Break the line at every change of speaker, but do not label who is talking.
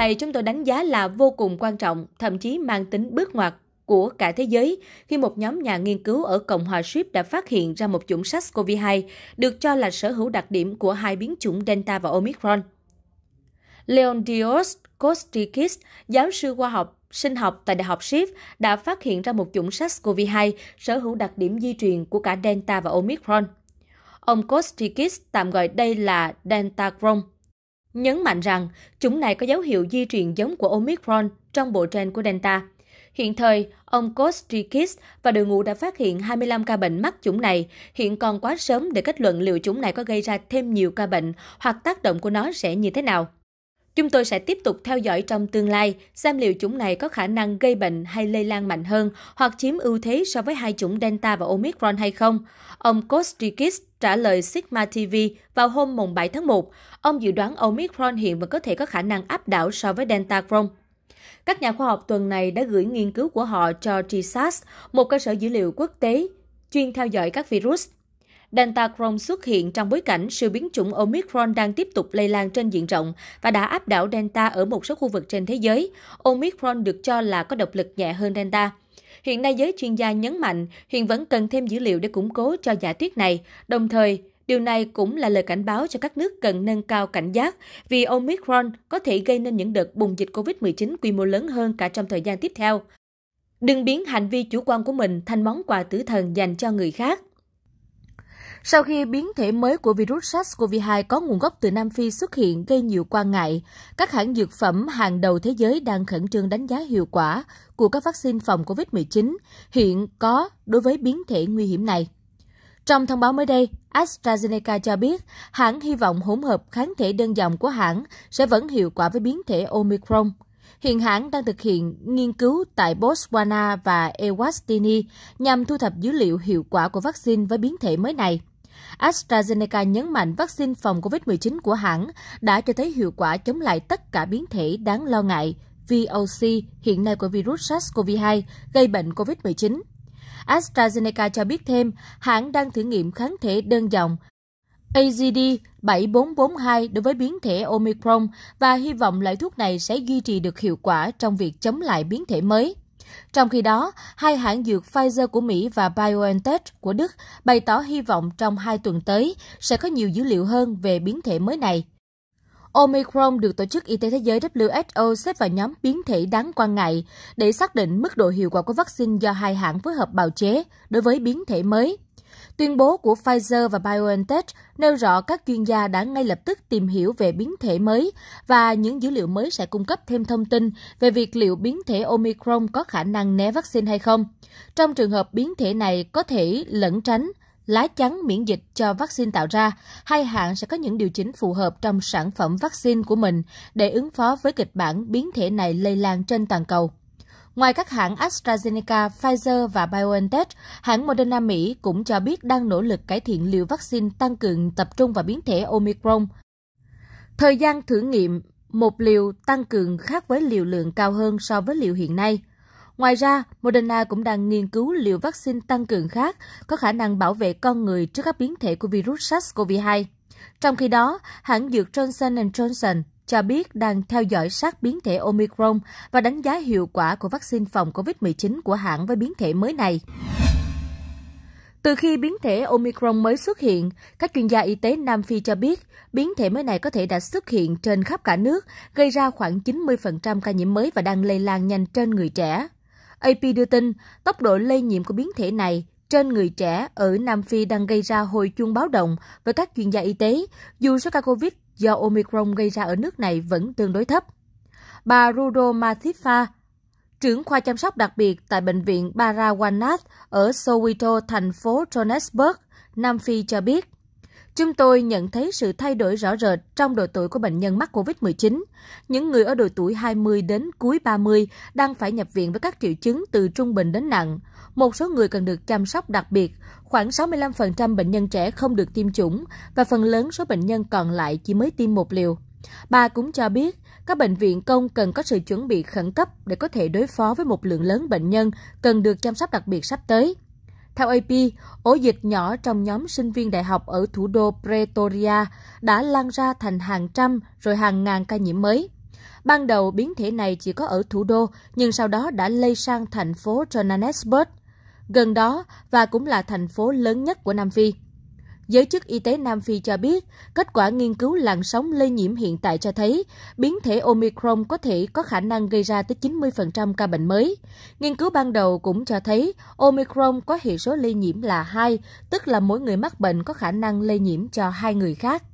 này chúng tôi đánh giá là vô cùng quan trọng, thậm chí mang tính bước ngoặt của cả thế giới khi một nhóm nhà nghiên cứu ở Cộng hòa Ship đã phát hiện ra một chủng SARS-CoV-2 được cho là sở hữu đặc điểm của hai biến chủng Delta và Omicron. Leontios Kostikis, giáo sư khoa học sinh học tại Đại học Ship, đã phát hiện ra một chủng SARS-CoV-2 sở hữu đặc điểm di truyền của cả Delta và Omicron. Ông Kostikis tạm gọi đây là Delta Chrome nhấn mạnh rằng chủng này có dấu hiệu di truyền giống của Omicron trong bộ gen của Delta. Hiện thời, ông Kostrikis và đội ngũ đã phát hiện 25 ca bệnh mắc chủng này. Hiện còn quá sớm để kết luận liệu chủng này có gây ra thêm nhiều ca bệnh hoặc tác động của nó sẽ như thế nào. Chúng tôi sẽ tiếp tục theo dõi trong tương lai xem liệu chủng này có khả năng gây bệnh hay lây lan mạnh hơn hoặc chiếm ưu thế so với hai chủng Delta và Omicron hay không. Ông Kostrikis trả lời Sigma TV vào hôm mùng 7 tháng 1. Ông dự đoán Omicron hiện vẫn có thể có khả năng áp đảo so với Delta Chrome. Các nhà khoa học tuần này đã gửi nghiên cứu của họ cho TSAS, một cơ sở dữ liệu quốc tế chuyên theo dõi các virus Delta Crohn xuất hiện trong bối cảnh siêu biến chủng Omicron đang tiếp tục lây lan trên diện rộng và đã áp đảo Delta ở một số khu vực trên thế giới. Omicron được cho là có độc lực nhẹ hơn Delta. Hiện nay giới chuyên gia nhấn mạnh hiện vẫn cần thêm dữ liệu để củng cố cho giả thuyết này, đồng thời Điều này cũng là lời cảnh báo cho các nước cần nâng cao cảnh giác vì Omicron có thể gây nên những đợt bùng dịch COVID-19 quy mô lớn hơn cả trong thời gian tiếp theo. Đừng biến hành vi chủ quan của mình thành món quà tử thần dành cho người khác. Sau khi biến thể mới của virus SARS-CoV-2 có nguồn gốc từ Nam Phi xuất hiện gây nhiều quan ngại, các hãng dược phẩm hàng đầu thế giới đang khẩn trương đánh giá hiệu quả của các vaccine phòng COVID-19 hiện có đối với biến thể nguy hiểm này. Trong thông báo mới đây, AstraZeneca cho biết hãng hy vọng hỗn hợp kháng thể đơn dòng của hãng sẽ vẫn hiệu quả với biến thể Omicron. Hiện hãng đang thực hiện nghiên cứu tại Botswana và Eswatini nhằm thu thập dữ liệu hiệu quả của vaccine với biến thể mới này. AstraZeneca nhấn mạnh vaccine phòng COVID-19 của hãng đã cho thấy hiệu quả chống lại tất cả biến thể đáng lo ngại VOC hiện nay của virus SARS-CoV-2 gây bệnh COVID-19. AstraZeneca cho biết thêm, hãng đang thử nghiệm kháng thể đơn dòng AZD7442 đối với biến thể Omicron và hy vọng loại thuốc này sẽ duy trì được hiệu quả trong việc chống lại biến thể mới. Trong khi đó, hai hãng dược Pfizer của Mỹ và BioNTech của Đức bày tỏ hy vọng trong hai tuần tới sẽ có nhiều dữ liệu hơn về biến thể mới này. Omicron được Tổ chức Y tế Thế giới WHO xếp vào nhóm biến thể đáng quan ngại để xác định mức độ hiệu quả của vaccine do hai hãng phối hợp bào chế đối với biến thể mới. Tuyên bố của Pfizer và BioNTech nêu rõ các chuyên gia đã ngay lập tức tìm hiểu về biến thể mới và những dữ liệu mới sẽ cung cấp thêm thông tin về việc liệu biến thể Omicron có khả năng né vaccine hay không. Trong trường hợp biến thể này có thể lẫn tránh lá chắn miễn dịch cho vaccine tạo ra, hai hãng sẽ có những điều chỉnh phù hợp trong sản phẩm vaccine của mình để ứng phó với kịch bản biến thể này lây lan trên toàn cầu. Ngoài các hãng AstraZeneca, Pfizer và BioNTech, hãng Moderna Mỹ cũng cho biết đang nỗ lực cải thiện liều vaccine tăng cường tập trung vào biến thể Omicron. Thời gian thử nghiệm một liều tăng cường khác với liều lượng cao hơn so với liều hiện nay. Ngoài ra, Moderna cũng đang nghiên cứu liều vaccine tăng cường khác có khả năng bảo vệ con người trước các biến thể của virus SARS-CoV-2. Trong khi đó, hãng dược Johnson Johnson cho biết đang theo dõi sát biến thể Omicron và đánh giá hiệu quả của vaccine phòng COVID-19 của hãng với biến thể mới này. Từ khi biến thể Omicron mới xuất hiện, các chuyên gia y tế Nam Phi cho biết biến thể mới này có thể đã xuất hiện trên khắp cả nước, gây ra khoảng 90% ca nhiễm mới và đang lây lan nhanh trên người trẻ. AP đưa tin tốc độ lây nhiễm của biến thể này trên người trẻ ở Nam Phi đang gây ra hồi chuông báo động với các chuyên gia y tế, dù số ca COVID do Omicron gây ra ở nước này vẫn tương đối thấp. Bà Rudo Mathifa, trưởng khoa chăm sóc đặc biệt tại Bệnh viện Barawanath ở Soweto, thành phố Johannesburg, Nam Phi cho biết Chúng tôi nhận thấy sự thay đổi rõ rệt trong độ tuổi của bệnh nhân mắc COVID-19. Những người ở độ tuổi 20 đến cuối 30 đang phải nhập viện với các triệu chứng từ trung bình đến nặng. Một số người cần được chăm sóc đặc biệt. Khoảng 65% bệnh nhân trẻ không được tiêm chủng và phần lớn số bệnh nhân còn lại chỉ mới tiêm một liều. Bà cũng cho biết, các bệnh viện công cần có sự chuẩn bị khẩn cấp để có thể đối phó với một lượng lớn bệnh nhân cần được chăm sóc đặc biệt sắp tới. Theo AP, ổ dịch nhỏ trong nhóm sinh viên đại học ở thủ đô Pretoria đã lan ra thành hàng trăm rồi hàng ngàn ca nhiễm mới. Ban đầu biến thể này chỉ có ở thủ đô, nhưng sau đó đã lây sang thành phố Johannesburg, gần đó và cũng là thành phố lớn nhất của Nam Phi. Giới chức y tế Nam Phi cho biết, kết quả nghiên cứu làn sóng lây nhiễm hiện tại cho thấy biến thể Omicron có thể có khả năng gây ra tới 90% ca bệnh mới. Nghiên cứu ban đầu cũng cho thấy Omicron có hệ số lây nhiễm là 2, tức là mỗi người mắc bệnh có khả năng lây nhiễm cho hai người khác.